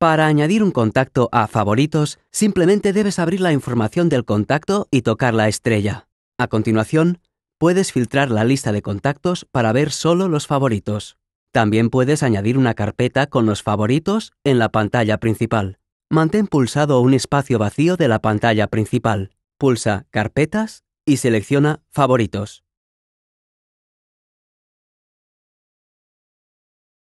Para añadir un contacto a favoritos, simplemente debes abrir la información del contacto y tocar la estrella. A continuación, puedes filtrar la lista de contactos para ver solo los favoritos. También puedes añadir una carpeta con los favoritos en la pantalla principal. Mantén pulsado un espacio vacío de la pantalla principal. Pulsa Carpetas y selecciona Favoritos.